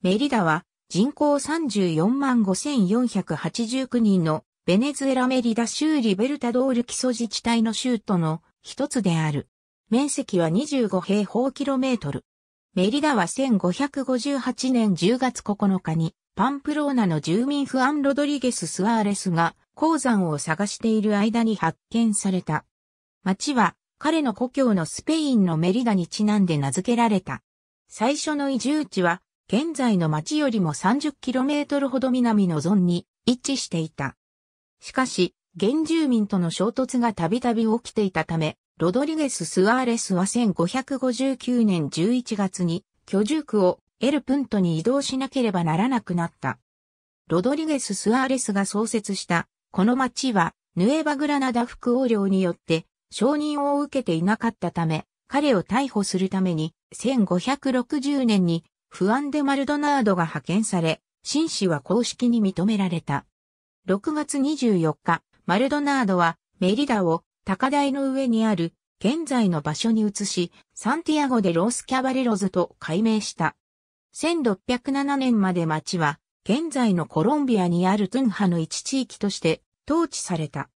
メリダは人口34万5489人のベネズエラメリダ州リベルタドール基礎自治体の州都の一つである。面積は25平方キロメートル。メリダは1558年10月9日にパンプローナの住民フアン・ロドリゲス・スアーレスが鉱山を探している間に発見された。町は彼の故郷のスペインのメリダにちなんで名付けられた。最初の移住地は現在の町よりも 30km ほど南のゾンに位置していた。しかし、原住民との衝突がたびたび起きていたため、ロドリゲス・スアーレスは1559年11月に居住区をエルプントに移動しなければならなくなった。ロドリゲス・スアーレスが創設したこの町はヌエバグラナダ副王領によって承認を受けていなかったため、彼を逮捕するために1560年にフアンデ・マルドナードが派遣され、紳士は公式に認められた。6月24日、マルドナードはメリダを高台の上にある現在の場所に移し、サンティアゴでロースキャバレロズと改名した。1607年まで町は現在のコロンビアにあるトゥンハの一地域として統治された。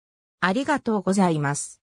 ありがとうございます。